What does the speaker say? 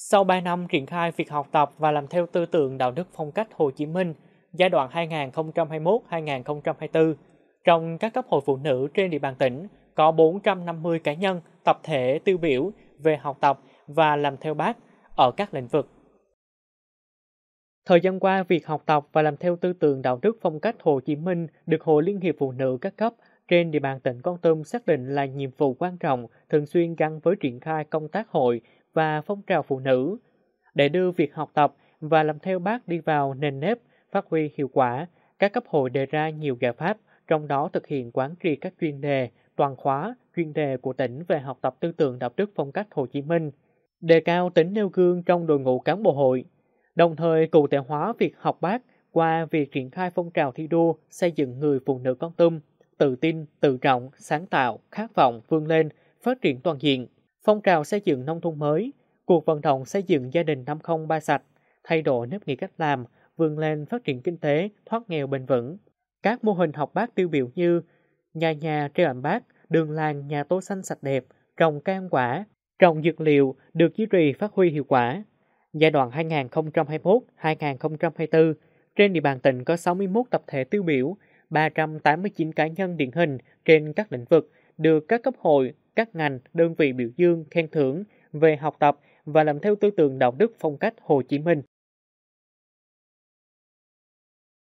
Sau 3 năm triển khai việc học tập và làm theo tư tưởng đạo đức phong cách Hồ Chí Minh giai đoạn 2021-2024, trong các cấp hội phụ nữ trên địa bàn tỉnh có 450 cá nhân, tập thể tiêu biểu về học tập và làm theo bác ở các lĩnh vực. Thời gian qua, việc học tập và làm theo tư tưởng đạo đức phong cách Hồ Chí Minh được Hội Liên hiệp Phụ nữ các cấp trên địa bàn tỉnh Con Tum xác định là nhiệm vụ quan trọng, thường xuyên gắn với triển khai công tác hội và phong trào phụ nữ để đưa việc học tập và làm theo bác đi vào nền nếp, phát huy hiệu quả. Các cấp hội đề ra nhiều giải pháp, trong đó thực hiện quán tri các chuyên đề, toàn khóa, chuyên đề của tỉnh về học tập tư tưởng đạo đức phong cách Hồ Chí Minh, đề cao tính nêu gương trong đội ngũ cán bộ hội, đồng thời cụ thể hóa việc học bác qua việc triển khai phong trào thi đua xây dựng người phụ nữ con tum, tự tin, tự trọng, sáng tạo, khát vọng vươn lên, phát triển toàn diện phong trào xây dựng nông thôn mới, cuộc vận động xây dựng gia đình 503 sạch, thay đổi nếp nghĩ cách làm, vươn lên phát triển kinh tế, thoát nghèo bền vững. Các mô hình học bác tiêu biểu như nhà nhà treo ảnh bác, đường làng nhà tô xanh sạch đẹp, trồng cây ăn quả, trồng dược liệu được duy trì phát huy hiệu quả. Giai đoạn 2021-2024, trên địa bàn tỉnh có 61 tập thể tiêu biểu, 389 cá nhân điển hình trên các lĩnh vực được các cấp hội các ngành, đơn vị biểu dương, khen thưởng về học tập và làm theo tư tưởng đạo đức phong cách Hồ Chí Minh.